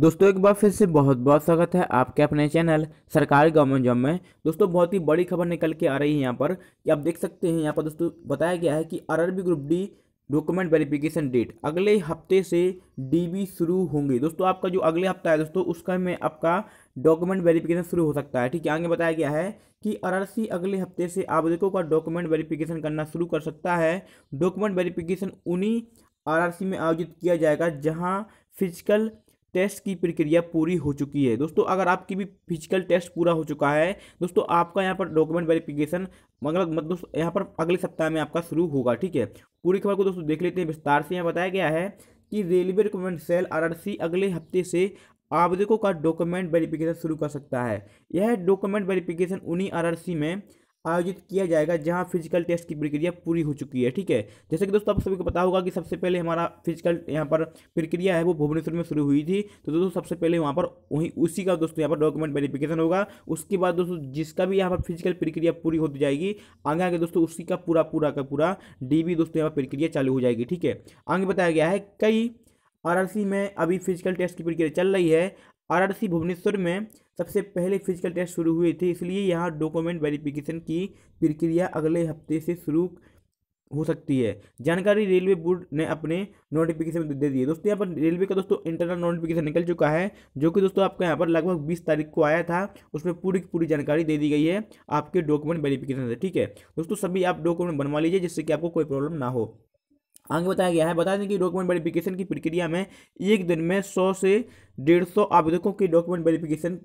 दोस्तों एक बार फिर से बहुत बहुत स्वागत है आपके अपने चैनल सरकारी गवर्नमेंट जॉब में दोस्तों बहुत ही बड़ी खबर निकल के आ रही है यहाँ पर कि आप देख सकते हैं यहाँ पर दोस्तों बताया गया है कि RRB group D document verification date अगले हफ्ते से डीबी शुरू होंगे दोस्तों आपका जो अगले हफ्ता है दोस्तों उसका में आपका डॉक्यूमेंट वेरिफिकेशन शुरू हो सकता है ठीक है आगे बताया गया है कि आरआरसी अगले हफ्ते से आवेदकों का डॉक्यूमेंट वेरिफिकेशन करना शुरू कर सकता है डॉक्यूमेंट वेरिफिकेशन उन्हीं आर में आयोजित किया जाएगा जहाँ फिजिकल टेस्ट की प्रक्रिया पूरी हो चुकी है दोस्तों अगर आपकी भी फिजिकल टेस्ट पूरा हो चुका है दोस्तों आपका यहाँ पर डॉक्यूमेंट वेरिफिकेशन मतलब दोस्तों यहाँ पर अगले सप्ताह में आपका शुरू होगा ठीक है पूरी खबर को दोस्तों देख लेते हैं विस्तार से यहाँ बताया गया है कि रेलवे रिक्रूटमेंट सेल सी अगले हफ्ते से आवेदकों का डॉक्यूमेंट वेरिफिकेशन शुरू कर सकता है यह डॉक्यूमेंट वेरिफिकेशन उन्हीं सी में आयोजित किया जाएगा जहां फिजिकल टेस्ट की प्रक्रिया पूरी हो चुकी है ठीक है जैसे कि दोस्तों आप सभी को पता होगा कि सबसे पहले हमारा फिजिकल यहाँ पर प्रक्रिया है वो भुवनेश्वर में शुरू हुई थी तो दोस्तों सबसे पहले वहाँ पर वहीं उसी का दोस्तों यहाँ पर डॉक्यूमेंट वेरिफिकेशन होगा उसके बाद दोस्तों जिसका भी यहाँ पर फिजिकल प्रक्रिया पूरी होती जाएगी आगे आगे दोस्तों उसी का पूरा पूरा का पूरा डी दोस्तों यहाँ पर प्रक्रिया चालू हो जाएगी ठीक है आगे बताया गया है कई आर में अभी फिजिकल टेस्ट की प्रक्रिया चल रही है सी भुवनेश्वर में सबसे पहले फिजिकल टेस्ट शुरू हुए थे इसलिए यहाँ डॉक्यूमेंट वेरिफिकेशन की प्रक्रिया अगले हफ्ते से शुरू हो सकती है जानकारी रेलवे बोर्ड ने अपने नोटिफिकेशन में दे दी दोस्तों यहाँ पर रेलवे का दोस्तों इंटरनल नोटिफिकेशन निकल चुका है जो कि दोस्तों आपका यहाँ पर लगभग 20 तारीख को आया था उसमें पूरी की पूरी जानकारी दे दी गई है आपके डॉक्यूमेंट वेरिफिकेशन से ठीक है दोस्तों सभी आप डॉक्यूमेंट बनवा लीजिए जिससे कि आपको कोई प्रॉब्लम ना हो आगे बताया गया है बता दें कि डॉक्यूमेंट वेरिफिकेशन की प्रक्रिया में एक दिन में सौ से सौ आवेदकों के डॉक्यूमेंट वेरिफिकेशन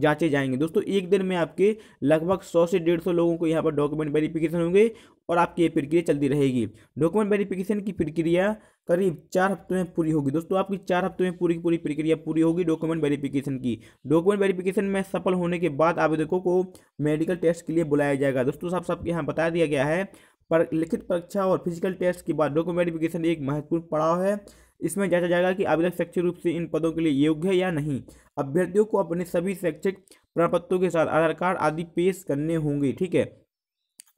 जांचे जाएंगे दोस्तों एक दिन में आपके लगभग सौ से डेढ़ सौ लोगों को यहाँ पर डॉक्यूमेंट वेरिफिकेशन होंगे और आपकी ये प्रक्रिया चलती रहेगी डॉक्यूमेंट वेरिफिकेशन की प्रक्रिया करीब चार हफ्तों में पूरी होगी दोस्तों आपकी चार हफ्तों में पूरी पूरी प्रक्रिया पूरी होगी डॉक्यूमेंट वेरिफिकेशन की डॉक्यूमेंट वेरिफिकेशन में सफल होने के बाद आवेदकों को मेडिकल टेस्ट के लिए बुलाया जाएगा दोस्तों साहब सबके यहाँ बता दिया गया है पर लिखित परीक्षा और फिजिकल टेस्ट के बाद डॉक्यूमेंट वेरिफिकेशन एक महत्वपूर्ण पड़ाव है इसमें जांचा जाएगा कि आवेदक शैक्षिक रूप से इन पदों के लिए योग्य है या नहीं अभ्यर्थियों को अपने सभी शैक्षिक प्रमाणपत्रों के साथ आधार कार्ड आदि पेश करने होंगे ठीक है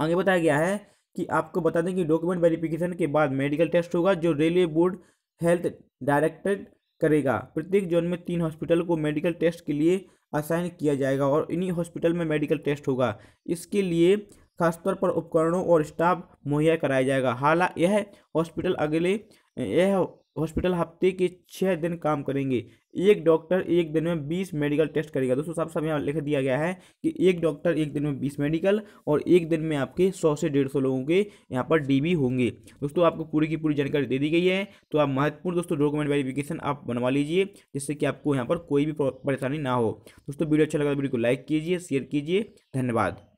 आगे बताया गया है कि आपको बता दें कि डॉक्यूमेंट वेरिफिकेशन के बाद मेडिकल टेस्ट होगा जो रेलवे बोर्ड हेल्थ डायरेक्टर करेगा प्रत्येक जोन में तीन हॉस्पिटल को मेडिकल टेस्ट के लिए असाइन किया जाएगा और इन्हीं हॉस्पिटल में मेडिकल टेस्ट होगा इसके लिए खासतौर पर उपकरणों और स्टाफ मुहैया कराया जाएगा हालांकि यह हॉस्पिटल अगले यह हॉस्पिटल हफ्ते के छः दिन काम करेंगे एक डॉक्टर एक दिन में बीस मेडिकल टेस्ट करेगा दोस्तों साफ साफ यहाँ लिख दिया गया है कि एक डॉक्टर एक दिन में बीस मेडिकल और एक दिन में आपके सौ से डेढ़ सौ लोगों के यहाँ पर डीबी होंगे दोस्तों आपको पूरी की पूरी जानकारी दे दी गई है तो आप महत्वपूर्ण दोस्तों डॉक्यूमेंट वेरिफिकेशन आप बनवा लीजिए जिससे कि आपको यहाँ पर कोई भी परेशानी ना हो दोस्तों वीडियो अच्छा लगा तो वीडियो को लाइक कीजिए शेयर कीजिए धन्यवाद